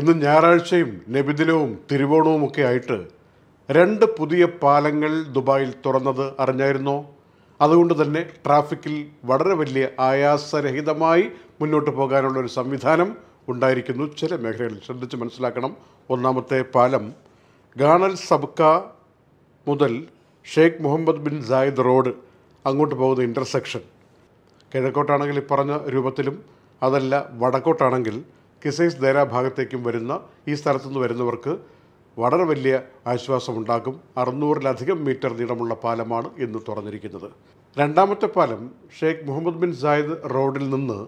ഇന്ന് ഞായറാഴ്ചയും നബിദിനവും തിരുവോണവും ഒക്കെ ആയിട്ട് രണ്ട് പുതിയ പാലങ്ങൾ ദുബായിൽ തുറന്നത് അറിഞ്ഞായിരുന്നോ അതുകൊണ്ട് തന്നെ ട്രാഫിക്കിൽ വളരെ വലിയ ആയാസരഹിതമായി മുന്നോട്ട് പോകാനുള്ള ഒരു സംവിധാനം ഉണ്ടായിരിക്കുന്നു ചില മേഖലകളിൽ ശ്രദ്ധിച്ച് മനസ്സിലാക്കണം ഒന്നാമത്തെ പാലം ഗാണൽ സബ്ക മുതൽ Sheikh Mohammed bin Zayed road അങ്ങോട്ട് പോകുന്ന ഇൻ്റർസെക്ഷൻ കിഴക്കോട്ടാണെങ്കിൽ ഈ പറഞ്ഞ രൂപത്തിലും അതല്ല വടക്കോട്ടാണെങ്കിൽ കിസൈസ് ദേര ഭാഗത്തേക്കും വരുന്ന ഈ സ്ഥലത്തുനിന്ന് വരുന്നവർക്ക് വളരെ വലിയ ആശ്വാസമുണ്ടാകും അറുന്നൂറിലധികം മീറ്റർ നീളമുള്ള പാലമാണ് ഇന്ന് തുറന്നിരിക്കുന്നത് രണ്ടാമത്തെ പാലം ഷെയ്ഖ് മുഹമ്മദ് ബിൻ സായിദ് റോഡിൽ നിന്ന്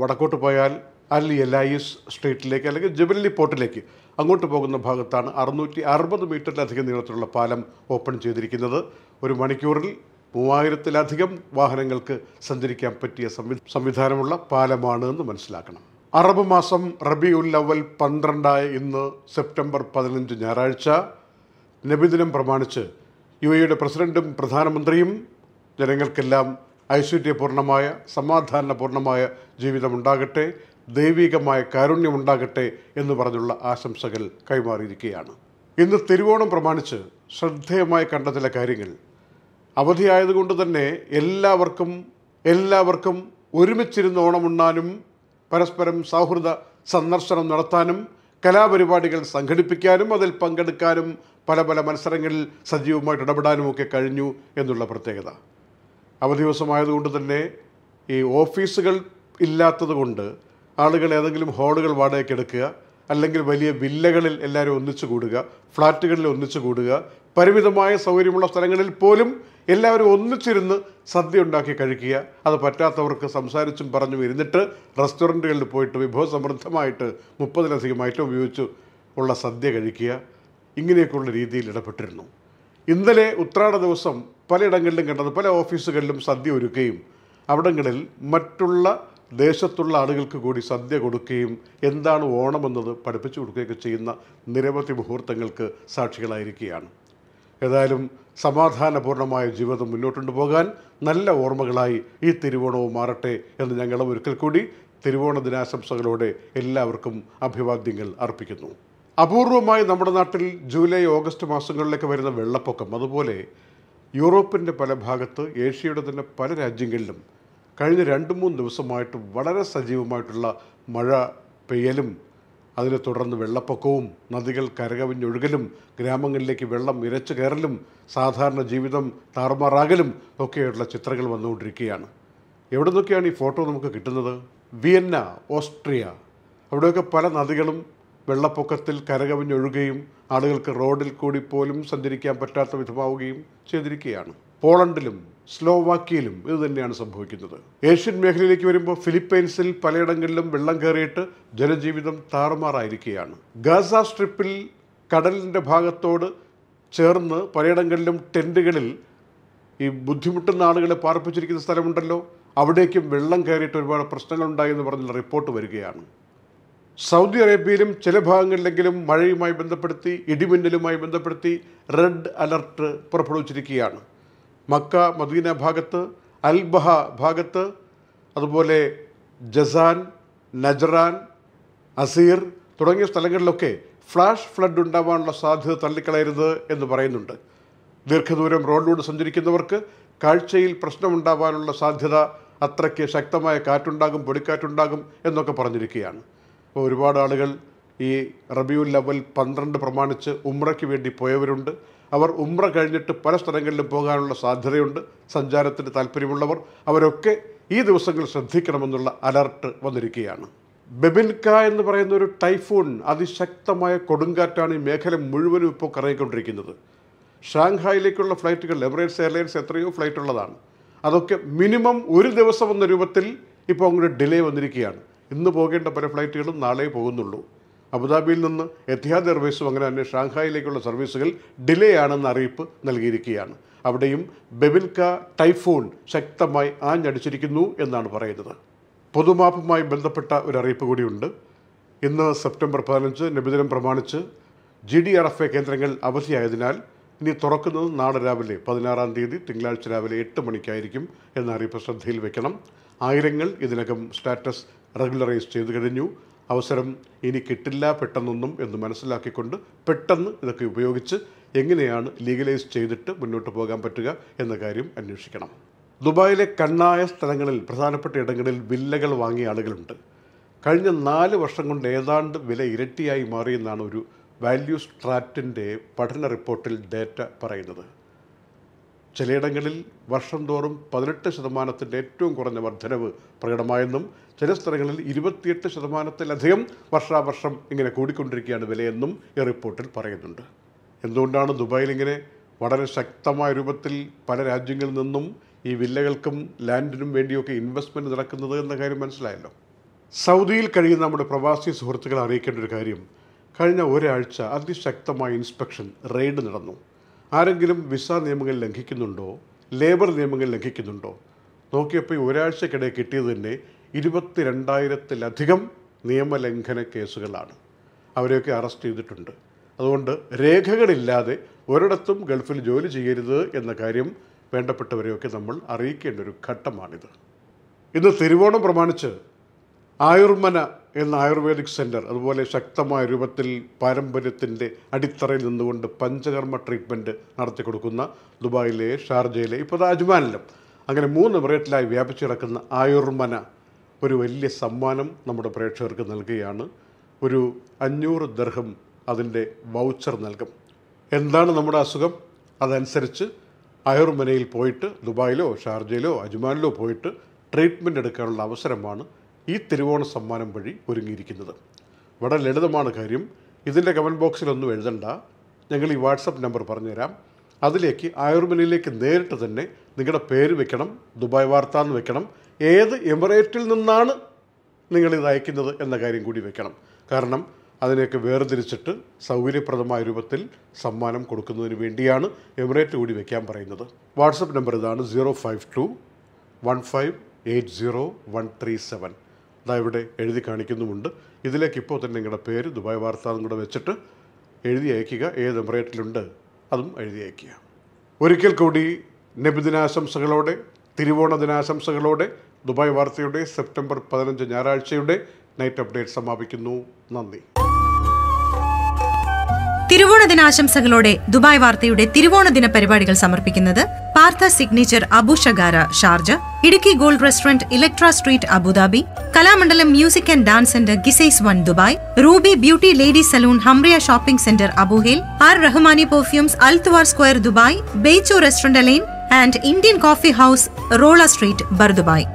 വടക്കോട്ട് പോയാൽ അൽ എലായിസ് സ്ട്രീറ്റിലേക്ക് അല്ലെങ്കിൽ ജബലി പോർട്ടിലേക്ക് അങ്ങോട്ട് പോകുന്ന ഭാഗത്താണ് അറുന്നൂറ്റി അറുപത് മീറ്ററിലധികം നീളത്തിലുള്ള പാലം ഓപ്പൺ ചെയ്തിരിക്കുന്നത് ഒരു മണിക്കൂറിൽ മൂവായിരത്തിലധികം വാഹനങ്ങൾക്ക് സഞ്ചരിക്കാൻ പറ്റിയ സംവിധാനമുള്ള പാലമാണ് എന്ന് മനസ്സിലാക്കണം അറബ് മാസം റബി ഉൽ അവൽ പന്ത്രണ്ടായ ഇന്ന് സെപ്റ്റംബർ പതിനഞ്ച് ഞായറാഴ്ച നബിദിനം പ്രമാണിച്ച് യു എയുടെ പ്രസിഡന്റും പ്രധാനമന്ത്രിയും ജനങ്ങൾക്കെല്ലാം ഐശ്വര്യപൂർണമായ സമാധാനപൂർണമായ ജീവിതമുണ്ടാകട്ടെ ദൈവികമായ കാരുണ്യമുണ്ടാകട്ടെ എന്ന് പറഞ്ഞുള്ള ആശംസകൾ കൈമാറിയിരിക്കുകയാണ് ഇന്ന് തിരുവോണം പ്രമാണിച്ച് ശ്രദ്ധേയമായി കണ്ട ചില കാര്യങ്ങൾ അവധിയായതുകൊണ്ട് തന്നെ എല്ലാവർക്കും എല്ലാവർക്കും ഒരുമിച്ചിരുന്ന് ഓണമുണ്ണാനും പരസ്പരം സൗഹൃദ സന്ദർശനം നടത്താനും കലാപരിപാടികൾ സംഘടിപ്പിക്കാനും അതിൽ പങ്കെടുക്കാനും പല പല മത്സരങ്ങളിൽ സജീവമായിട്ട് ഒക്കെ കഴിഞ്ഞു എന്നുള്ള പ്രത്യേകത അവധി ദിവസമായതുകൊണ്ട് തന്നെ ഈ ഓഫീസുകൾ ഇല്ലാത്തതുകൊണ്ട് ആളുകൾ ഏതെങ്കിലും ഹോളുകൾ വാടകയ്ക്ക് എടുക്കുക അല്ലെങ്കിൽ വലിയ വില്ലകളിൽ എല്ലാവരും ഒന്നിച്ചു കൂടുക ഫ്ലാറ്റുകളിൽ ഒന്നിച്ചു കൂടുക പരിമിതമായ സൗകര്യമുള്ള സ്ഥലങ്ങളിൽ പോലും എല്ലാവരും ഒന്നിച്ചിരുന്ന് സദ്യ ഉണ്ടാക്കി കഴിക്കുക അത് പറ്റാത്തവർക്ക് സംസാരിച്ചും പറഞ്ഞും ഇരുന്നിട്ട് റെസ്റ്റോറൻറ്റുകളിൽ പോയിട്ട് വിഭവസമൃദ്ധമായിട്ട് മുപ്പതിലധികം ഐറ്റം ഉപയോഗിച്ച് ഉള്ള സദ്യ കഴിക്കുക ഇങ്ങനെയൊക്കെയുള്ള രീതിയിൽ ഇടപെട്ടിരുന്നു ഇന്നലെ ഉത്രാട ദിവസം പലയിടങ്ങളിലും കണ്ടത് പല ഓഫീസുകളിലും സദ്യ ഒരുക്കുകയും അവിടങ്ങളിൽ മറ്റുള്ള ദേശത്തുള്ള ആളുകൾക്ക് കൂടി സദ്യ കൊടുക്കുകയും എന്താണ് ഓണമെന്നത് പഠിപ്പിച്ചു കൊടുക്കുകയൊക്കെ ചെയ്യുന്ന നിരവധി മുഹൂർത്തങ്ങൾക്ക് സാക്ഷികളായിരിക്കുകയാണ് ഏതായാലും സമാധാനപൂർണമായ ജീവിതം മുന്നോട്ടു പോകാൻ നല്ല ഓർമ്മകളായി ഈ തിരുവോണവും മാറട്ടെ എന്ന് ഞങ്ങൾ ഒരിക്കൽ കൂടി തിരുവോണ ദിനാശംസകളോടെ എല്ലാവർക്കും അഭിവാദ്യങ്ങൾ അർപ്പിക്കുന്നു അപൂർവമായി നമ്മുടെ നാട്ടിൽ ജൂലൈ ഓഗസ്റ്റ് മാസങ്ങളിലേക്ക് വരുന്ന വെള്ളപ്പൊക്കം അതുപോലെ യൂറോപ്പിൻ്റെ പല ഭാഗത്ത് ഏഷ്യയുടെ തന്നെ പല രാജ്യങ്ങളിലും കഴിഞ്ഞ രണ്ട് മൂന്ന് ദിവസമായിട്ട് വളരെ സജീവമായിട്ടുള്ള മഴ പെയ്യലും അതിനെ തുടർന്ന് വെള്ളപ്പൊക്കവും നദികൾ കരകവിഞ്ഞൊഴുകലും ഗ്രാമങ്ങളിലേക്ക് വെള്ളം ഇരച്ചു കയറലും സാധാരണ ജീവിതം താറുമാറാകലും ഒക്കെയുള്ള ചിത്രങ്ങൾ വന്നുകൊണ്ടിരിക്കുകയാണ് എവിടെ നിന്നൊക്കെയാണ് ഈ ഫോട്ടോ നമുക്ക് കിട്ടുന്നത് വിയന്ന ഓസ്ട്രിയ അവിടെയൊക്കെ പല നദികളും വെള്ളപ്പൊക്കത്തിൽ കരകവിഞ്ഞൊഴുകയും ആളുകൾക്ക് റോഡിൽ കൂടി പോലും സഞ്ചരിക്കാൻ പറ്റാത്ത വിധമാവുകയും ചെയ്തിരിക്കുകയാണ് പോളണ്ടിലും സ്ലോവാക്കിയയിലും ഇതുതന്നെയാണ് സംഭവിക്കുന്നത് ഏഷ്യൻ മേഖലയിലേക്ക് വരുമ്പോൾ ഫിലിപ്പൈൻസിൽ പലയിടങ്ങളിലും വെള്ളം കയറിയിട്ട് ജനജീവിതം താറുമാറായിരിക്കുകയാണ് ഗാസ സ്ട്രിപ്പിൽ കടലിൻ്റെ ഭാഗത്തോട് ചേർന്ന് പലയിടങ്ങളിലും ടെൻറ്റുകളിൽ ഈ ബുദ്ധിമുട്ടുന്ന ആളുകളെ പാർപ്പിച്ചിരിക്കുന്ന സ്ഥലമുണ്ടല്ലോ അവിടേക്കും വെള്ളം കയറിയിട്ട് ഒരുപാട് പ്രശ്നങ്ങളുണ്ടായെന്ന് പറഞ്ഞ റിപ്പോർട്ട് വരികയാണ് സൗദി അറേബ്യയിലും ചില ഭാഗങ്ങളിലെങ്കിലും മഴയുമായി ബന്ധപ്പെടുത്തി ഇടിമിന്നലുമായി ബന്ധപ്പെടുത്തി റെഡ് അലർട്ട് പുറപ്പെടുവിച്ചിരിക്കുകയാണ് മക്ക മദീന ഭാഗത്ത് അൽബഹ ഭാഗത്ത് അതുപോലെ ജസാൻ നജറാൻ അസീർ തുടങ്ങിയ സ്ഥലങ്ങളിലൊക്കെ ഫ്ലാഷ് ഫ്ലഡ് ഉണ്ടാവാനുള്ള സാധ്യത തള്ളിക്കളയരുത് എന്ന് പറയുന്നുണ്ട് ദീർഘദൂരം റോഡിലൂടെ സഞ്ചരിക്കുന്നവർക്ക് കാഴ്ചയിൽ പ്രശ്നമുണ്ടാവാനുള്ള സാധ്യത അത്രയ്ക്ക് ശക്തമായ കാറ്റുണ്ടാകും പൊടിക്കാറ്റുണ്ടാകും എന്നൊക്കെ പറഞ്ഞിരിക്കുകയാണ് അപ്പോൾ ഒരുപാട് ആളുകൾ ഈ റബിയുൽ ലവൽ പന്ത്രണ്ട് പ്രമാണിച്ച് ഉമ്രയ്ക്ക് വേണ്ടി പോയവരുണ്ട് അവർ ഉമ്ര കഴിഞ്ഞിട്ട് പല സ്ഥലങ്ങളിലും പോകാനുള്ള സാധ്യതയുണ്ട് സഞ്ചാരത്തിന് താല്പര്യമുള്ളവർ അവരൊക്കെ ഈ ദിവസങ്ങൾ ശ്രദ്ധിക്കണമെന്നുള്ള അലർട്ട് വന്നിരിക്കുകയാണ് ബെബിൽക്ക എന്ന് പറയുന്ന ഒരു ടൈഫൂൺ അതിശക്തമായ കൊടുങ്കാറ്റാണ് ഈ മേഖല മുഴുവനും ഇപ്പോൾ കറങ്ങിക്കൊണ്ടിരിക്കുന്നത് ഷാങ്ഹായിലേക്കുള്ള ഫ്ലൈറ്റുകൾ എമിറേറ്റ്സ് എയർലൈൻസ് എത്രയോ ഫ്ലൈറ്റ് ഉള്ളതാണ് അതൊക്കെ മിനിമം ഒരു ദിവസം എന്ന രൂപത്തിൽ ഇപ്പോൾ അങ്ങോട്ട് ഡിലേ വന്നിരിക്കുകയാണ് ഇന്ന് പോകേണ്ട പല ഫ്ലൈറ്റുകളും നാളെ പോകുന്നുള്ളൂ അബുദാബിയിൽ നിന്ന് എത്തിഹാദ് എയർവേസും അങ്ങനെ തന്നെ ഷാങ്ഹായിലേക്കുള്ള സർവീസുകൾ ഡിലേ ആണെന്ന അറിയിപ്പ് നൽകിയിരിക്കുകയാണ് അവിടെയും ബെബിൻക ടൈഫൂൺ ശക്തമായി ആഞ്ഞടിച്ചിരിക്കുന്നു എന്നാണ് പറയുന്നത് പൊതുമാപ്പുമായി ബന്ധപ്പെട്ട ഒരു അറിയിപ്പ് കൂടിയുണ്ട് ഇന്ന് സെപ്റ്റംബർ പതിനഞ്ച് നബിദിനം പ്രമാണിച്ച് G D R F A കേന്ദ്രങ്ങൾ അവധിയായതിനാൽ ഇനി തുറക്കുന്നത് നാളെ രാവിലെ പതിനാറാം തീയതി തിങ്കളാഴ്ച രാവിലെ എട്ട് മണിക്കായിരിക്കും എന്ന അറിയിപ്പ് ശ്രദ്ധയിൽ വെക്കണം ആയിരങ്ങൾ ഇതിനകം സ്റ്റാറ്റസ് റെഗുലറൈസ് ചെയ്തു കഴിഞ്ഞു അവസരം ഇനി കിട്ടില്ല പെട്ടെന്നൊന്നും എന്ന് മനസ്സിലാക്കിക്കൊണ്ട് പെട്ടെന്ന് ഇതൊക്കെ ഉപയോഗിച്ച് എങ്ങനെയാണ് ലീഗലൈസ് ചെയ്തിട്ട് മുന്നോട്ട് പോകാൻ പറ്റുക എന്ന കാര്യം അന്വേഷിക്കണം ദുബായിലെ കണ്ണായ സ്ഥലങ്ങളിൽ പ്രധാനപ്പെട്ട ഇടങ്ങളിൽ വില്ലകൾ വാങ്ങിയ ആളുകളുണ്ട് കഴിഞ്ഞ നാല് വർഷം കൊണ്ട് ഏതാണ്ട് വില ഇരട്ടിയായി മാറിയെന്നാണ് ഒരു വാല്യൂ സ്ട്രാറ്റിൻ്റെ പഠന റിപ്പോർട്ടിൽ ഡേറ്റ പറയുന്നത് ചിലയിടങ്ങളിൽ വർഷം തോറും പതിനെട്ട് ശതമാനത്തിൻ്റെ ഏറ്റവും കുറഞ്ഞ വർധനവ് പ്രകടമായെന്നും ചില സ്ഥലങ്ങളിൽ ഇരുപത്തിയെട്ട് ശതമാനത്തിലധികം വർഷാവർഷം ഇങ്ങനെ കൂടിക്കൊണ്ടിരിക്കുകയാണ് വിലയെന്നും ഈ റിപ്പോർട്ടിൽ പറയുന്നുണ്ട് എന്തുകൊണ്ടാണ് ദുബായിൽ ഇങ്ങനെ വളരെ ശക്തമായ രൂപത്തിൽ പല രാജ്യങ്ങളിൽ നിന്നും ഈ വില്ലകൾക്കും ലാൻഡിനും വേണ്ടിയൊക്കെ ഇൻവെസ്റ്റ്മെൻറ്റ് നടക്കുന്നത് എന്ന കാര്യം മനസ്സിലായല്ലോ സൗദിയിൽ കഴിയുന്ന നമ്മുടെ പ്രവാസി സുഹൃത്തുക്കളെ അറിയിക്കേണ്ട ഒരു കാര്യം കഴിഞ്ഞ ഒരാഴ്ച അതിശക്തമായ ഇൻസ്പെക്ഷൻ റെയ്ഡ് നടന്നു ആരെങ്കിലും വിസ നിയമങ്ങൾ ലംഘിക്കുന്നുണ്ടോ ലേബർ നിയമങ്ങൾ ലംഘിക്കുന്നുണ്ടോ നോക്കിയപ്പോൾ ഒരാഴ്ചക്കിടെ കിട്ടിയത് തന്നെ ഇരുപത്തി രണ്ടായിരത്തിലധികം നിയമലംഘന കേസുകളാണ് അവരെയൊക്കെ അറസ്റ്റ് ചെയ്തിട്ടുണ്ട് അതുകൊണ്ട് രേഖകളില്ലാതെ ഒരിടത്തും ഗൾഫിൽ ജോലി ചെയ്യരുത് എന്ന കാര്യം വേണ്ടപ്പെട്ടവരെയൊക്കെ നമ്മൾ അറിയിക്കേണ്ട ഒരു ഘട്ടമാണിത് ഇന്ന് തിരുവോണം പ്രമാണിച്ച് ആയുർമന എന്ന ആയുർവേദിക് സെൻറ്റർ അതുപോലെ ശക്തമായ രൂപത്തിൽ പാരമ്പര്യത്തിൻ്റെ അടിത്തറയിൽ നിന്നുകൊണ്ട് പഞ്ചകർമ്മ ട്രീറ്റ്മെൻറ്റ് നടത്തി കൊടുക്കുന്ന ദുബായിലെ ഷാർജയിലെ ഇപ്പോൾ അജ്മാനിലും അങ്ങനെ മൂന്ന് എമിറേറ്റിലായി വ്യാപിച്ചു കിടക്കുന്ന ആയുർമന ഒരു വലിയ സമ്മാനം നമ്മുടെ പ്രേക്ഷകർക്ക് നൽകുകയാണ് ഒരു അഞ്ഞൂറ് ദർഹം അതിൻ്റെ വൗച്ചർ നൽകും എന്താണ് നമ്മുടെ അസുഖം അതനുസരിച്ച് ആയുർമനയിൽ പോയിട്ട് ദുബായിലോ ഷാർജയിലോ അജ്മാനിലോ പോയിട്ട് ട്രീറ്റ്മെൻറ്റ് എടുക്കാനുള്ള അവസരമാണ് ഈ തിരുവോണ സമ്മാനം വഴി ഒരുങ്ങിയിരിക്കുന്നത് വളരെ ലളിതമാണ് കാര്യം ഇതിൻ്റെ കമൻറ്റ് ബോക്സിലൊന്നും എഴുതണ്ട ഞങ്ങൾ ഈ വാട്സപ്പ് നമ്പർ പറഞ്ഞുതരാം അതിലേക്ക് ആയുർമനിയിലേക്ക് നേരിട്ട് തന്നെ നിങ്ങളുടെ പേര് വെക്കണം ദുബായ് വാർത്ത എന്ന് വെക്കണം ഏത് എമിറേറ്റിൽ നിന്നാണ് നിങ്ങളിത് അയക്കുന്നത് എന്ന കാര്യം കൂടി വെക്കണം കാരണം അതിനെയൊക്കെ വേർതിരിച്ചിട്ട് സൗകര്യപ്രദമായ രൂപത്തിൽ സമ്മാനം കൊടുക്കുന്നതിന് വേണ്ടിയാണ് എമിറേറ്റ് കൂടി വെക്കാൻ പറയുന്നത് വാട്സപ്പ് നമ്പർ ഇതാണ് zero five two one five eight zero one three seven അതാ ഇവിടെ എഴുതി കാണിക്കുന്നുമുണ്ട് ഇതിലേക്ക് ഇപ്പോൾ തന്നെ നിങ്ങളുടെ പേര് ദുബായ് വാർത്ത എന്നും കൂടെ വെച്ചിട്ട് എഴുതി അയക്കുക ഏത് എമിറേറ്റിലുണ്ട് അതും എഴുതി അയക്കുക ഒരിക്കൽ കൂടി നബിദിനാശംസകളോടെ തിരുവോണ ദിനാശംസകളോടെ ദുബായ് വാർത്തയുടെ സെപ്റ്റംബർ പതിനഞ്ച് ഞായറാഴ്ചയുടെ നൈറ്റ് അപ്ഡേറ്റ് സമാപിക്കുന്നു നന്ദി തിരുവോണ ദിനാശംസകളോടെ ദുബായ് വാർത്തയുടെ തിരുവോണ ദിന പരിപാടികൾ സമർപ്പിക്കുന്നത് Partha signature Abu Shagara Sharjah Idukki gold restaurant Electra street Abu Dhabi Kalamandalam music and dance centre Qusais one Dubai Ruby beauty ladies salon Hamriya shopping centre Abu Hail R Rahmani perfumes Al Twar square Dubai ബെയ്ച്ചോ restaurant Al Ain and Indian coffee house Rolla street Bur Dubai